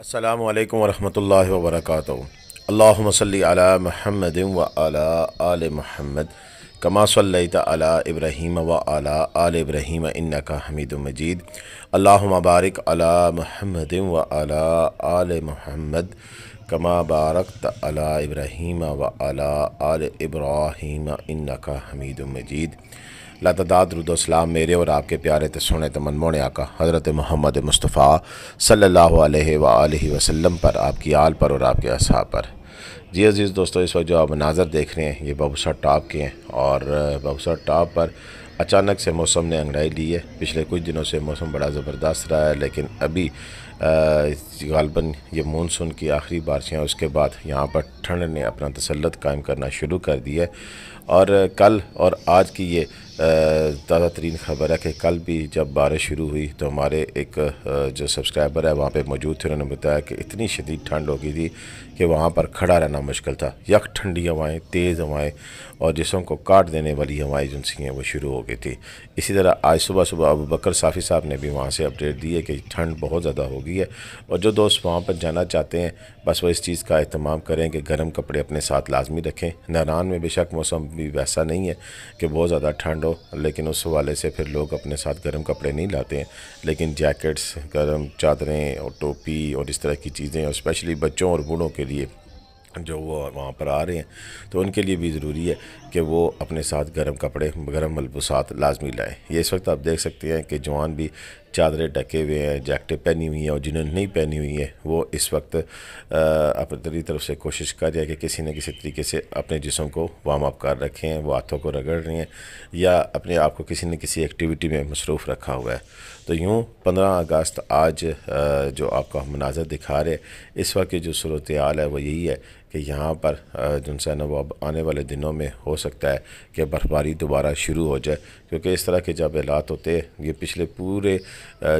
अल्लाम वरहमल वर्क अल्लामसली महमद व आल महमद कमा सल अला इब्राहीम व अला आल इब्राहीम इन्ना का हमीद मजीद अल्लाम बारक अला महमद व अला आल महमद कमा बारक अला इब्राहिम व अला आल इनका हमीद मजीद लातदादरुद्सलाम मेरे और आपके प्यारे तसोन तमनमोन आका हज़रत मोहम्मद मुस्तफ़ा सल्ला वसम पर आपकी आल पर और आपके असहाब पर जी अज़ीज़ दोस्तों इस वक्त जो आप मनाजर देख रहे हैं ये बबूसर टॉप के हैं और बबूसर टॉप पर अचानक से मौसम ने अंगड़ाई ली है पिछले कुछ दिनों से मौसम बड़ा ज़बरदस्त रहा है लेकिन अभी गालबन ये मानसून की आखिरी बारिशें उसके बाद यहाँ पर ठंड ने अपना तसलत कायम करना शुरू कर दिया है और कल और आज की ये ताज़ा तरीन खबर है कि कल भी जब बारिश शुरू हुई तो हमारे एक जो सब्सक्राइबर है वहाँ पे मौजूद थे उन्होंने बताया कि इतनी शदीद ठंड हो गई थी कि वहाँ पर खड़ा रहना मुश्किल था यक ठंडी हवाएं तेज़ हवाएँ और जिसम को काट देने वाली हवाएं जिनसी हैं वो शुरू हो गई थी इसी तरह आज सुबह सुबह अब बकर साफ़ी साहब ने भी वहाँ से अपडेट दी है कि ठंड बहुत ज़्यादा हो गई है और जो दोस्त वहाँ पर जाना चाहते हैं बस वो इस चीज़ का अहतमाम करें कि गर्म कपड़े अपने साथ लाजमी रखें नहरान में बेशक मौसम भी वैसा नहीं है कि बहुत ज़्यादा ठंड हो लेकिन उस हवाले से फिर लोग अपने साथ गर्म कपड़े नहीं लाते हैं लेकिन जैकेट्स गर्म चादरें और टोपी और इस तरह की चीज़ें और स्पेशली बच्चों और बूढ़ों के लिए जो वो वहाँ पर आ रहे हैं तो उनके लिए भी ज़रूरी है कि वो अपने साथ गर्म कपड़े गर्म मलबूसात लाजमी लाएँ ये इस वक्त आप देख सकते हैं कि जवान भी चादरें ढके हुए हैं जैकेटें पहनी हुई हैं और जिन्होंने नहीं पहनी हुई है वो इस वक्त अपनी तरफ से कोशिश कर रही है कि किसी न किसी तरीके से अपने जिसम को वार्म अप कर रखे हैं वो हाथों को रगड़ रही हैं या अपने आप को किसी न किसी एक्टिविटी में मसरूफ़ रखा हुआ है तो यूँ पंद्रह अगस्त आज जो आपका हम मनाजर दिखा रहे इस वक्त की जो सूरत हाल है वो यही है कि यहाँ पर जो है ना वो अब आने वाले दिनों में हो सकता है कि बर्फ़बारी दोबारा शुरू हो जाए क्योंकि इस तरह के जब हालात होते हैं ये पिछले पूरे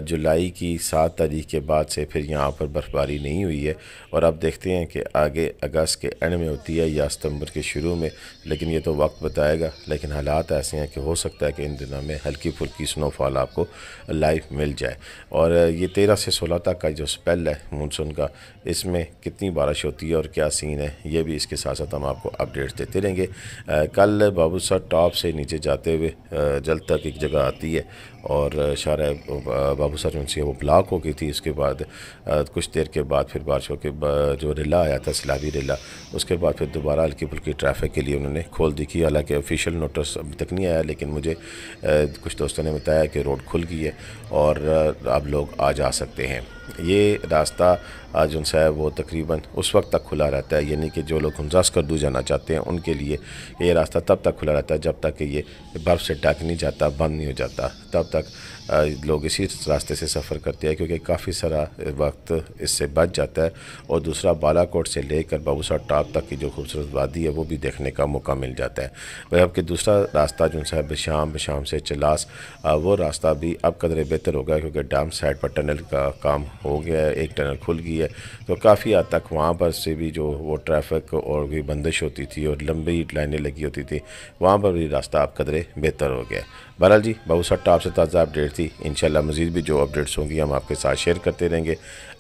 जुलाई की सात तारीख के बाद से फिर यहाँ पर बर्फ़बारी नहीं हुई है और अब देखते हैं कि आगे अगस्त के एंड में होती है या सितंबर के शुरू में लेकिन ये तो वक्त बताएगा लेकिन हालात ऐसे हैं कि हो सकता है कि इन दिनों में हल्की फुल्की स्नोफॉल आपको लाइव मिल जाए और ये तेरह से सोलह तक का जो स्पेल है मानसून का इसमें कितनी बारिश होती है और क्या सीन है ये भी इसके साथ साथ हम आपको अपडेट्स देते रहेंगे कल बाबूसा टॉप से नीचे जाते हुए जल तक एक जगह आती है और शार बाबूसा चौंसी वो ब्लॉक हो गई थी इसके बाद कुछ देर के बाद फिर बारिशों के जो रिला आया था सिलाबी रिला उसके बाद फिर दोबारा हल्की फुल्की ट्रैफिक के लिए उन्होंने खोल दी की हालाँकि ऑफिशियल नोटिस अभी तक नहीं आया लेकिन मुझे कुछ दोस्तों ने बताया कि रोड खुल गई है और अब लोग आ जा सकते हैं ये रास्ता आज उन है वो तकरीबन उस वक्त तक खुला रहता है यानी कि जो लोग हंजास कर दूर जाना चाहते हैं उनके लिए ये रास्ता तब तक खुला रहता है जब तक कि ये बर्फ़ से टक नहीं जाता बंद नहीं हो जाता तब तक लोग इसी रास्ते से सफ़र करते हैं क्योंकि काफ़ी सारा वक्त इससे बच जाता है और दूसरा बालाकोट से लेकर बाबूसा टॉप तक की जो खूबसूरत वादी है वो भी देखने का मौका मिल जाता है वह अब दूसरा रास्ता जो है बशाम बशाम से चलास वो रास्ता भी अब कदर बेहतर होगा क्योंकि डाम साइड पर टनल का काम हो गया है एक टनल खुल गई है तो काफ़ी हद तक वहाँ पर से भी जो वो ट्रैफिक और भी बंदिश होती थी और लंबी लाइनें लगी होती थी वहाँ पर भी रास्ता आप कदरे बेहतर हो गया बहरहाल जी बहुत सट्टा आपसे ताज़ा अपडेट थी इन मज़ीद भी जो अपडेट्स होंगी हम आपके साथ शेयर करते रहेंगे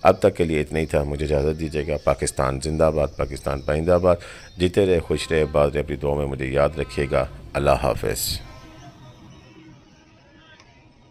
अब तक के लिए इतना ही था मुझे इजाज़त दीजिएगा पाकिस्तान जिंदाबाद पाकिस्तान पाइंदाबाद जीते रहे खुश रहे बाद रहे अपनी दुआ में मुझे याद रखिएगा अल्लाह हाफिज़